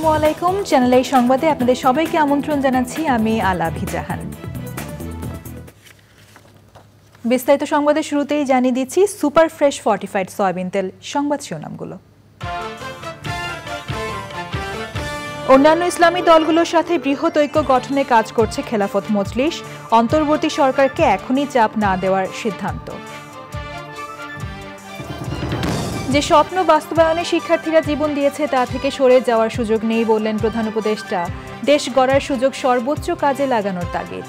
আসসালামু আলাইকুম চ্যানেল এই সংবাদে আপনাদের সবাইকে আমন্ত্রণ জানাচ্ছি আমি আলা ভিজাহান বিস্তারিত সংবাদের শুরুতেই জানিয়ে দিচ্ছি সুপার ফ্রেশ ফর্টিফাইড সয়াবিন তেল সংবাদ শিরোনামগুলো অন্যান্য ইসলামী দলগুলোর সাথে বৃহৎ ঐক্য গঠনে কাজ করছে খেলাফত মজলিস অন্তর্বর্তী সরকারকে এখনই চাপ না দেওয়ার সিদ্ধান্ত যে স্বপ্ন বাস্তবায়নে শিক্ষার্থীরা জীবন দিয়েছে তা থেকে সরে যাওয়ার সুযোগ নেই বললেন প্রধান উপদেষ্টা দেশ গড়ার সুযোগ সর্বোচ্চ কাজে লাগানোর তাগিদ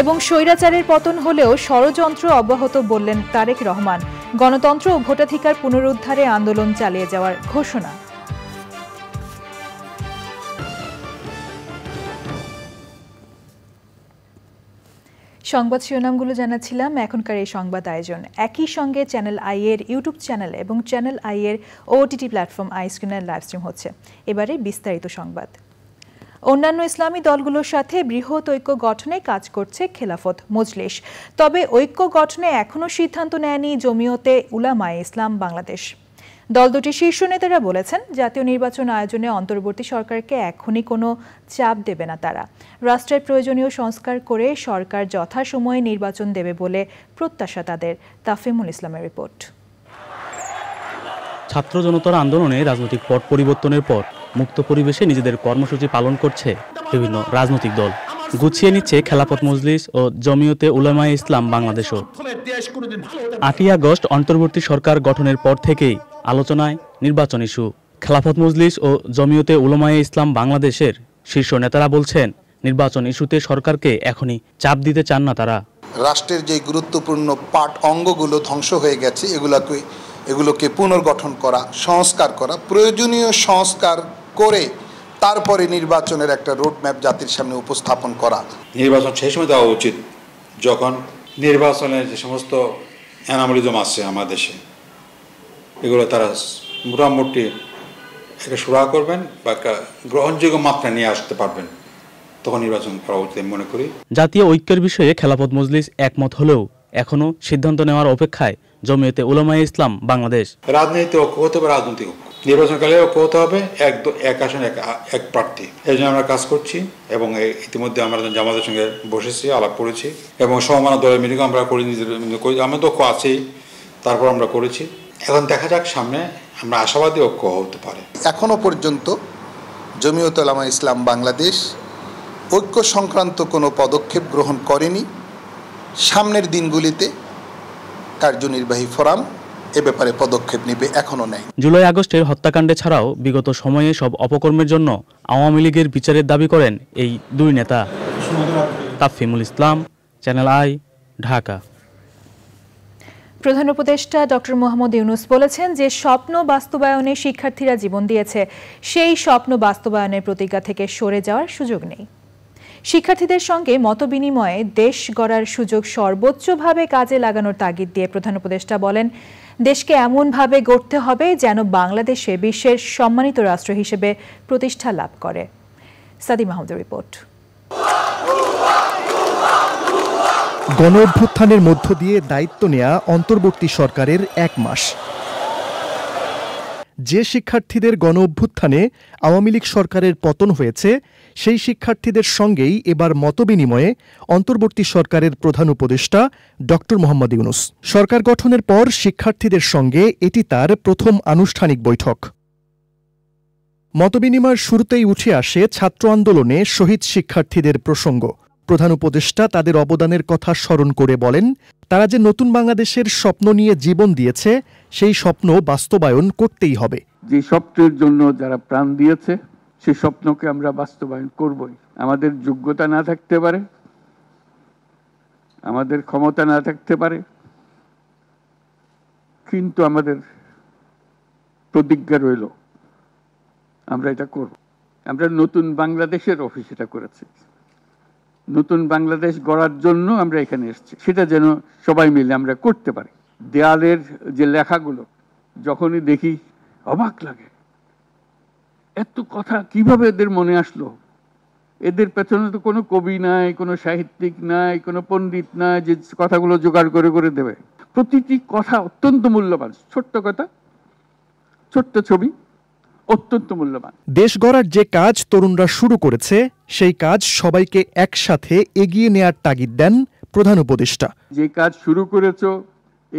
এবং স্বৈরাচারের পতন হলেও ষড়যন্ত্র অব্যাহত বললেন তারেক রহমান গণতন্ত্র ও ভোটাধিকার পুনরুদ্ধারে আন্দোলন চালিয়ে যাওয়ার ঘোষণা সংবাদ শিরোনামগুলো জানাচ্ছিলাম এখনকার এই সংবাদ আয়োজন একই সঙ্গে চ্যানেল আই এর ইউটিউব চ্যানেল এবং চ্যানেল আই এর ওটিটি প্ল্যাটফর্ম আইস্ক্রিনের লাইভ স্ট্রিম হচ্ছে এবারে বিস্তারিত সংবাদ অন্যান্য ইসলামী দলগুলোর সাথে বৃহৎ ঐক্য গঠনে কাজ করছে খেলাফত মজলিশ তবে ঐক্য গঠনে এখনও সিদ্ধান্ত নেয়নি জমিয়তে উলামায়ে ইসলাম বাংলাদেশ দল দুটির শীর্ষ নেতারা বলেছেন জাতীয় নির্বাচন আয়োজনে অন্তর্বর্তী সরকারকে এখনই কোনো চাপ দেবে না তারা রাষ্ট্রের প্রয়োজনীয় সংস্কার করে সরকার যথাসময়ে নির্বাচন দেবে বলে প্রত্যাশা তাদের তাফিমুল ইসলামের রিপোর্ট ছাত্র জনতার আন্দোলনে রাজনৈতিক পট পরিবর্তনের পর মুক্ত পরিবেশে নিজেদের কর্মসূচি পালন করছে বিভিন্ন রাজনৈতিক দল গুছিয়ে নিচ্ছে খেলাপথ মজলিস ও জমিয়তে উলামায় ইসলাম বাংলাদেশও আটই আগস্ট অন্তর্বর্তী সরকার গঠনের পর থেকেই আলোচনায় নির্বাচন ইস্যু খেলাফত মজলিস ও জমিয়তে উলমায়ে ইসলাম বাংলাদেশের শীর্ষ নেতারা বলছেন নির্বাচন ইস্যুতে সরকারকে এখনই চাপ দিতে চান না তারা রাষ্ট্রের যে গুরুত্বপূর্ণ পাট অঙ্গগুলো ধ্বংস হয়ে গেছে এগুলাকে এগুলোকে পুনর্গঠন করা সংস্কার করা প্রয়োজনীয় সংস্কার করে তারপরে নির্বাচনের একটা রোডম্যাপ জাতির সামনে উপস্থাপন করা নির্বাচন সেই সময় দেওয়া উচিত যখন নির্বাচনের যে সমস্ত অ্যানামলিজম আছে আমাদের দেশে এগুলো তারা মোটামুটি একটা সুরা করবেন বা একটা গ্রহণযোগ্য মাত্রা নিয়ে আসতে পারবেন তখন নির্বাচন করা উচিত মনে করি জাতীয় ঐক্যের বিষয়ে খেলাপথ মজলিস একমত হলেও এখনও সিদ্ধান্ত নেওয়ার অপেক্ষায় জমিয়েতে উলামায়ে ইসলাম বাংলাদেশ রাজনীতি ঐক্য হতে হবে রাজনৈতিক নির্বাচনকালে ঐক্য হতে হবে এক এক আসন এক এক প্রার্থী এই জন্য আমরা কাজ করছি এবং ইতিমধ্যে আমরা জামাতের সঙ্গে বসেছি আলাপ করেছি এবং সমান দলের মিটিং আমরা নিজের আমাদের দক্ষ আছেই তারপর আমরা করেছি এখন দেখা যাক সামনে আমরা আশাবাদী ঐক্য হতে পারে এখনো পর্যন্ত জমিয়ত আলামা ইসলাম বাংলাদেশ ঐক্য সংক্রান্ত কোনো পদক্ষেপ গ্রহণ করেনি সামনের দিনগুলিতে কার্যনির্বাহী ফোরাম এ ব্যাপারে পদক্ষেপ নেবে এখনও নেয় জুলাই আগস্টের হত্যাকাণ্ডে ছাড়াও বিগত সময়ে সব অপকর্মের জন্য আওয়ামী লীগের বিচারের দাবি করেন এই দুই নেতা তাফিমুল ইসলাম চ্যানেল আই ঢাকা প্রধান উপদেষ্টা ডক্টর মোহাম্মদ ইউনুস বলেছেন যে স্বপ্ন বাস্তবায়নে শিক্ষার্থীরা জীবন দিয়েছে সেই স্বপ্ন বাস্তবায়নের প্রতিজ্ঞা থেকে সরে যাওয়ার সুযোগ নেই শিক্ষার্থীদের সঙ্গে মতবিনিময়ে দেশ গড়ার সুযোগ সর্বোচ্চভাবে কাজে লাগানোর তাগিদ দিয়ে প্রধান উপদেষ্টা বলেন দেশকে এমনভাবে গড়তে হবে যেন বাংলাদেশে বিশ্বের সম্মানিত রাষ্ট্র হিসেবে প্রতিষ্ঠা লাভ করে সাদি মাহমুদের রিপোর্ট গণ অভ্যুত্থানের মধ্য দিয়ে দায়িত্ব নেয়া অন্তর্বর্তী সরকারের এক মাস যে শিক্ষার্থীদের গণ অভ্যুত্থানে আওয়ামী লীগ সরকারের পতন হয়েছে সেই শিক্ষার্থীদের সঙ্গেই এবার মতবিনিময়ে অন্তর্বর্তী সরকারের প্রধান উপদেষ্টা ড মোহাম্মদ ইউনুস সরকার গঠনের পর শিক্ষার্থীদের সঙ্গে এটি তার প্রথম আনুষ্ঠানিক বৈঠক মতবিনিময়ের শুরুতেই উঠে আসে ছাত্র আন্দোলনে শহীদ শিক্ষার্থীদের প্রসঙ্গ প্রধান উপদেষ্টা তাদের অবদানের কথা স্মরণ করে বলেন তারা যে নতুন বাংলাদেশের স্বপ্ন নিয়ে জীবন দিয়েছে সেই স্বপ্ন বাস্তবায়ন করতেই হবে যে স্বপ্নের জন্য যারা প্রাণ দিয়েছে সে স্বপ্নকে আমরা বাস্তবায়ন করবই আমাদের যোগ্যতা না থাকতে পারে আমাদের ক্ষমতা না থাকতে পারে কিন্তু আমাদের প্রতিজ্ঞা রইল আমরা এটা করব আমরা নতুন বাংলাদেশের অফিস এটা করেছি নতুন বাংলাদেশ গড়ার জন্য আমরা এখানে এসেছি সেটা যেন সবাই মিলে আমরা করতে পারি দেয়ালের যে লেখাগুলো যখনই দেখি অবাক লাগে এত কথা কিভাবে এদের মনে আসলো এদের পেছনে তো কোনো কবি নাই কোনো সাহিত্যিক নাই কোনো পণ্ডিত নাই যে কথাগুলো জোগাড় করে করে দেবে প্রতিটি কথা অত্যন্ত মূল্যবান ছোট্ট কথা ছোট্ট ছবি অত্যন্ত মূল্যবান দেশ গড়ার যে কাজ তরুণরা শুরু করেছে সেই কাজ সবাইকে একসাথে এগিয়ে নেয়ার তাগিদ দেন প্রধান উপদেষ্টা যে কাজ শুরু করেছ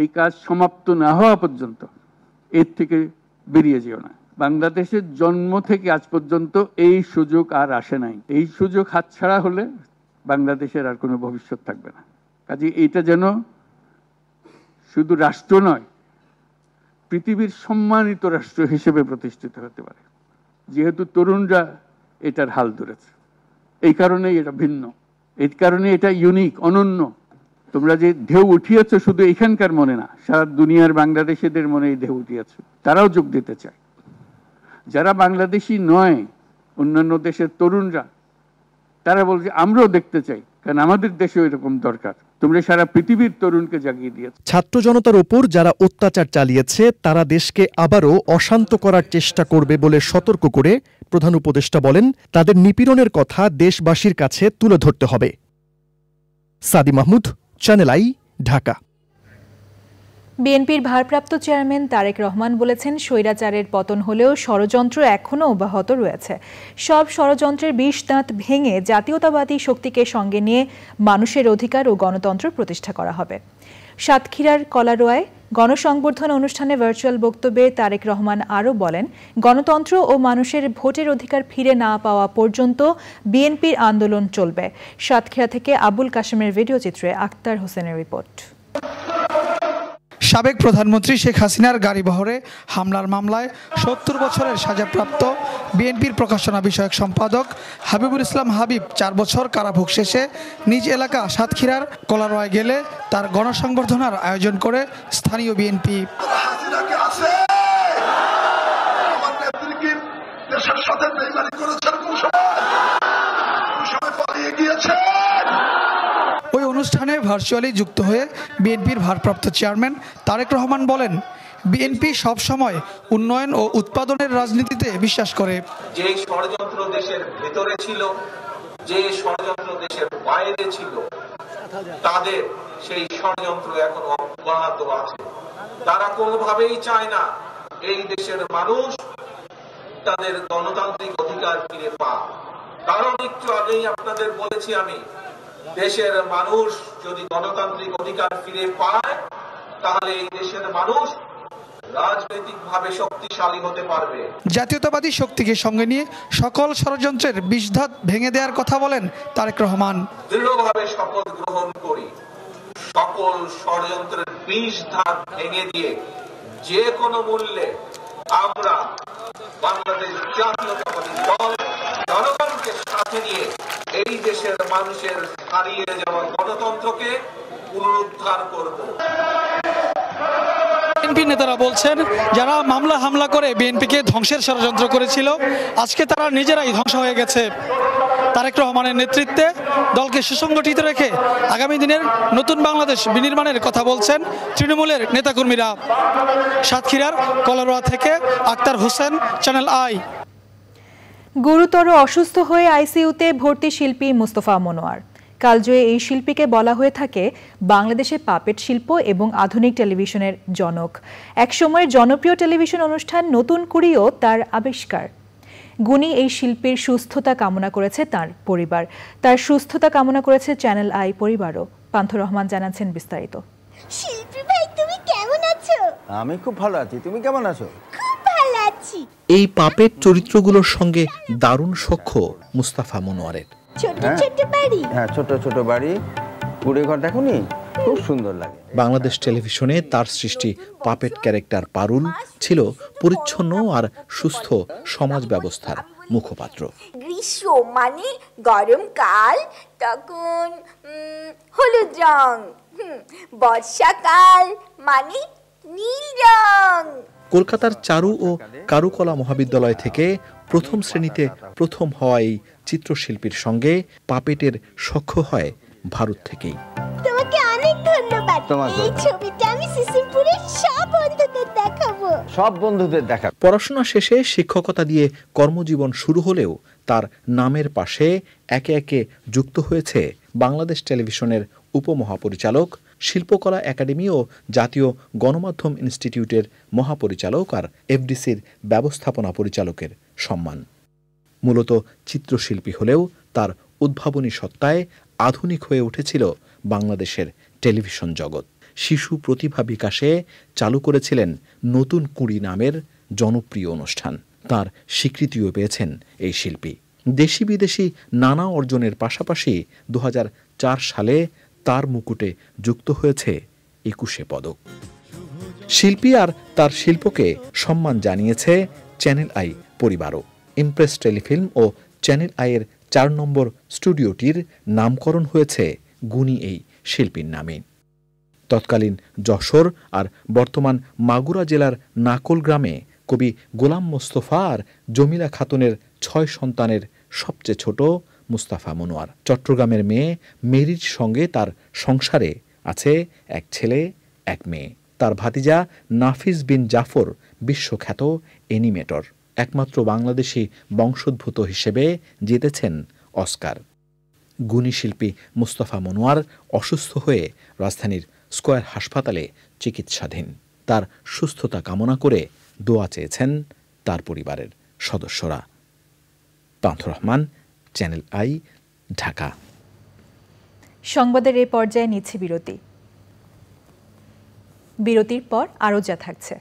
এই কাজ সমাপ্ত না হওয়া পর্যন্ত এর থেকে বেরিয়ে যেও না বাংলাদেশের জন্ম থেকে আজ পর্যন্ত এই সুযোগ আর আসে নাই এই সুযোগ হাতছাড়া হলে বাংলাদেশের আর কোনো ভবিষ্যৎ থাকবে না কাজে এটা যেন শুধু রাষ্ট্র নয় পৃথিবীর সম্মানিত রাষ্ট্র হিসেবে প্রতিষ্ঠিত হতে পারে যেহেতু তরুণরা এটার হাল ধরেছে এই কারণে এটা ভিন্ন এই কারণে এটা ইউনিক অনন্য তোমরা যে ঢেউ উঠিয়েছ শুধু এখানকার মনে না সারা দুনিয়ার বাংলাদেশিদের মনে এই ঢেউ উঠিয়েছ তারাও যোগ দিতে চায় যারা বাংলাদেশি নয় অন্যান্য দেশের তরুণরা তারা বলছে আমরাও দেখতে চাই কারণ আমাদের দেশে এরকম দরকার তোমরা সারা পৃথিবীর তরুণকে জাগিয়ে দিয়ে ছাত্র জনতার ওপর যারা অত্যাচার চালিয়েছে তারা দেশকে আবারও অশান্ত করার চেষ্টা করবে বলে সতর্ক করে প্রধান উপদেষ্টা বলেন তাদের নিপীড়নের কথা দেশবাসীর কাছে তুলে ধরতে হবে সাদি মাহমুদ চ্যানেল আই ঢাকা বিএনপির ভারপ্রাপ্ত চেয়ারম্যান তারেক রহমান বলেছেন স্বৈরাচারের পতন হলেও ষড়যন্ত্র এখনও অব্যাহত রয়েছে সব ষড়যন্ত্রের বিষ দাঁত ভেঙে জাতীয়তাবাদী শক্তিকে সঙ্গে নিয়ে মানুষের অধিকার ও গণতন্ত্র প্রতিষ্ঠা করা হবে সাতক্ষীরার কলারোয়ায় গণসংবর্ধন অনুষ্ঠানে ভার্চুয়াল বক্তব্যে তারেক রহমান আরও বলেন গণতন্ত্র ও মানুষের ভোটের অধিকার ফিরে না পাওয়া পর্যন্ত বিএনপির আন্দোলন চলবে সাতক্ষীরা থেকে আবুল কাশেমের ভিডিও চিত্রে আক্তার হোসেনের রিপোর্ট সাবেক প্রধানমন্ত্রী শেখ হাসিনার গাড়িবহরে হামলার মামলায় সত্তর বছরের সাজাপ্রাপ্ত বিএনপির প্রকাশনা বিষয়ক সম্পাদক হাবিবুল ইসলাম হাবিব চার বছর কারাভোগ শেষে নিজ এলাকা সাতক্ষীরার কলারোয় গেলে তার গণসংবর্ধনার আয়োজন করে স্থানীয় বিএনপি অনুষ্ঠানে ভার্চুয়ালি যুক্ত হয়ে বিএনপির ভারপ্রাপ্ত চেয়ারম্যান তারেক রহমান বলেন বিএনপি সব সময় উন্নয়ন ও উৎপাদনের রাজনীতিতে বিশ্বাস করে যে ষড়যন্ত্র দেশের ভেতরে ছিল যে ষড়যন্ত্র দেশের বাইরে ছিল তাদের সেই ষড়যন্ত্র এখন অব্যাহত আছে তারা কোনোভাবেই চায় না এই দেশের মানুষ তাদের গণতান্ত্রিক অধিকার ফিরে পাক কারণ একটু আগেই আপনাদের বলেছি আমি দেশের মানুষ যদি গণতান্ত্রিক অধিকার ফিরে পায় তাহলে এই দেশের মানুষ জাতীয়তাবাদী শক্তিকে সঙ্গে নিয়ে সকল ষড়যন্ত্রের বিষধাত ভেঙে দেওয়ার কথা বলেন তারেক রহমান দৃঢ়ভাবে শপথ গ্রহণ করি সকল ষড়যন্ত্রের বিষ ভেঙে দিয়ে যে কোনো মূল্যে আমরা বাংলাদেশ জাতীয়তাবাদী মানুষের হারিয়ে যাওয়া গণতন্ত্রকে পুনরুদ্ধার করব বিএনপি নেতারা বলছেন যারা মামলা হামলা করে বিএনপিকে ধ্বংসের ষড়যন্ত্র করেছিল আজকে তারা নিজেরাই ধ্বংস হয়ে গেছে তারেক রহমানের নেতৃত্বে দলকে সুসংগঠিত রেখে আগামী দিনের নতুন বাংলাদেশ বিনির্মাণের কথা বলছেন তৃণমূলের নেতাকর্মীরা সাতক্ষীরার কলরোয়া থেকে আক্তার হোসেন চ্যানেল আই গুরুতর অসুস্থ হয়ে আইসিইউতে ভর্তি শিল্পী মুস্তফা মনোয়ার কালজয়ে এই শিল্পীকে বলা হয়ে থাকে বাংলাদেশে পাপেট শিল্প এবং আধুনিক টেলিভিশনের জনক একসময়ের জনপ্রিয় টেলিভিশন অনুষ্ঠান নতুন কুড়িও তার আবিষ্কার গুণী এই শিল্পীর সুস্থতা কামনা করেছে তার পরিবার তার সুস্থতা কামনা করেছে চ্যানেল আই পরিবারও পান্থ রহমান জানাচ্ছেন বিস্তারিত শিল্পী ভাই তুমি কেমন আছো আমি খুব ভালো আছি তুমি কেমন আছো এই পাপের চরিত্রগুলোর সঙ্গে দারুণ সখ্য মুস্তাফা মনোয়ারের ছোট হ্যাঁ। হ্যাঁ, ছোট বাড়ি কুড়ে ঘর দেখুনি খুব সুন্দর লাগে বাংলাদেশ টেলিভিশনে তার সৃষ্টি পাপেট ক্যারেক্টার পারুল ছিল পরিচ্ছন্ন আর সুস্থ সমাজ ব্যবস্থার মুখপাত্র গ্রীষ্ম মানে গরমকাল তখন হলুদ রং বর্ষাকাল মানে নীল রং কলকাতার চারু ও কারুকলা মহাবিদ্যালয় থেকে প্রথম শ্রেণীতে প্রথম হওয়ায় চিত্রশিল্পীর সঙ্গে পাপেটের সখ্য হয় ভারত থেকেই তোমাকে অনেক ধন্যবাদ এই ছবিটা আমি সিসিমপুরের সব বন্ধুদের দেখাবো সব বন্ধুদের দেখা পড়াশোনা শেষে শিক্ষকতা দিয়ে কর্মজীবন শুরু হলেও তার নামের পাশে একে একে যুক্ত হয়েছে বাংলাদেশ টেলিভিশনের উপমহাপরিচালক শিল্পকলা একাডেমি ও জাতীয় গণমাধ্যম ইনস্টিটিউটের মহাপরিচালক আর এফডিসির ব্যবস্থাপনা পরিচালকের সম্মান মূলত চিত্রশিল্পী হলেও তার উদ্ভাবনী সত্তায় আধুনিক হয়ে উঠেছিল বাংলাদেশের টেলিভিশন জগৎ শিশু প্রতিভা বিকাশে চালু করেছিলেন নতুন কুড়ি নামের জনপ্রিয় অনুষ্ঠান তার স্বীকৃতিও পেয়েছেন এই শিল্পী দেশি বিদেশি নানা অর্জনের পাশাপাশি দু সালে তার মুকুটে যুক্ত হয়েছে একুশে পদক শিল্পী আর তার শিল্পকে সম্মান জানিয়েছে চ্যানেল আই পরিবারও ইমপ্রেস টেলিফিল্ম ও চ্যানেল আইয়ের চার নম্বর স্টুডিওটির নামকরণ হয়েছে গুণী এই শিল্পীর নামে তৎকালীন যশোর আর বর্তমান মাগুরা জেলার নাকল গ্রামে কবি গোলাম মোস্তফা আর জমিলা খাতুনের ছয় সন্তানের সবচেয়ে ছোট মুস্তাফা মনোয়ার চট্টগ্রামের মেয়ে মেরির সঙ্গে তার সংসারে আছে এক ছেলে এক মেয়ে তার ভাতিজা নাফিস বিন জাফর বিশ্বখ্যাত এনিমেটর একমাত্র বাংলাদেশি বংশোদ্ভূত হিসেবে জিতেছেন অস্কার গুণী শিল্পী মুস্তফা মনোয়ার অসুস্থ হয়ে রাজধানীর স্কয়ার হাসপাতালে চিকিৎসাধীন তার সুস্থতা কামনা করে দোয়া চেয়েছেন তার পরিবারের সদস্যরা পান্থ রহমান চ্যানেল আই ঢাকা সংবাদের এই পর্যায়ে নিচ্ছে বিরতি বিরতির পর আরও যা থাকছে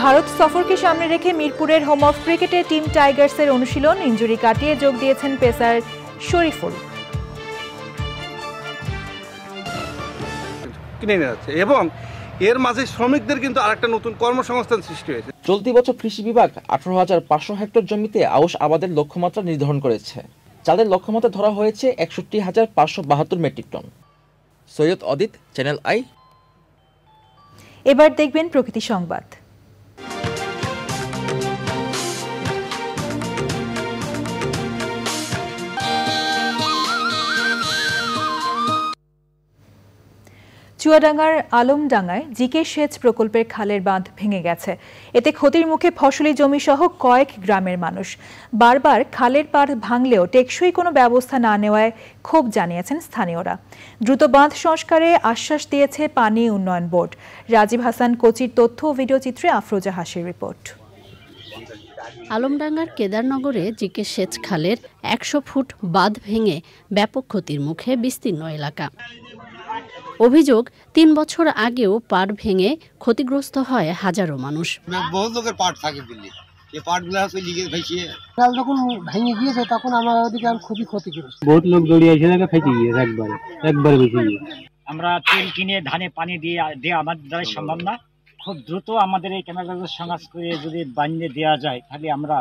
ভারত সফরকে সামনে রেখে মিরপুরের হোম অফ ক্রিকেটে টিম টাইগার্সের অনুশীলন ইঞ্জুরি কাটিয়ে যোগ দিয়েছেন পেসার শরীফুল এবং এর মাঝে শ্রমিকদের কিন্তু আরেকটা নতুন কর্মসংস্থান সৃষ্টি হয়েছে চলতি বছর কৃষি বিভাগ আঠারো হাজার পাঁচশো হেক্টর জমিতে আউশ আবাদের লক্ষ্যমাত্রা নির্ধারণ করেছে চালের লক্ষ্যমাত্রা ধরা হয়েছে একষট্টি হাজার পাঁচশো বাহাত্তর metric ton Syed Adit channel I এবার দেখবেন প্রকৃতি সংবাদ চুয়াডাঙ্গার আলমডাঙ্গায় জিকে সেচ প্রকল্পের খালের বাঁধ ভেঙে গেছে এতে ক্ষতির মুখে ফসলি জমি সহ কয়েক গ্রামের মানুষ বারবার খালের পাড় ভাঙলেও টেকসই কোনো ব্যবস্থা না নেওয়ায় ক্ষোভ জানিয়েছেন স্থানীয়রা দ্রুত বাঁধ সংস্কারে আশ্বাস দিয়েছে পানি উন্নয়ন বোর্ড রাজীব হাসান কোচির তথ্য ও ভিডিওচিত্রে আফরোজা হাসির রিপোর্ট আলমডাঙ্গার কেদারনগরে জিকে সেচ খালের একশো ফুট বাঁধ ভেঙে ব্যাপক ক্ষতির মুখে বিস্তীর্ণ এলাকা অভিযোগ তিন বছর আগেও পাট ভেঙে ক্ষতিগ্রস্ত হয় হাজারো মানুষ বহু লোকের পাট থাকে দিল্লি যখন ভেঙে গিয়েছে তখন খুবই ক্ষতিগ্রস্ত বহুত লোক গিয়েছে একবার একবার আমরা কিনে ধানে পানি দিয়ে দেওয়া দ্বারা সম্ভব না খুব দ্রুত আমাদের এই যদি বানিয়ে দেওয়া যায় তাহলে আমরা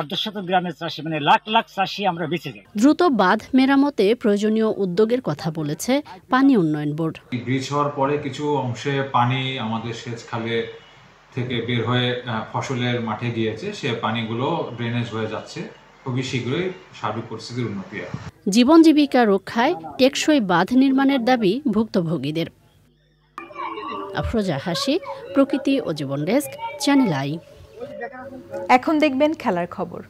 অর্ধশত গ্রামের চাষি মানে লাখ লাখ চাষি আমরা বেঁচে যাই দ্রুত বাঁধ মেরামতে প্রয়োজনীয় উদ্যোগের কথা বলেছে পানি উন্নয়ন বোর্ড ব্রিজ হওয়ার পরে কিছু অংশে পানি আমাদের সেচ খালে থেকে বের হয়ে ফসলের মাঠে গিয়েছে সে পানিগুলো ড্রেনেজ হয়ে যাচ্ছে খুবই শীঘ্রই পরিস্থিতির উন্নতি হয় জীবন জীবিকা রক্ষায় টেকসই বাঁধ নির্মাণের দাবি ভুক্তভোগীদের আফরোজা হাসি প্রকৃতি ও জীবন ডেস্ক চ্যানেল আই এখন দেখবেন খেলার খবর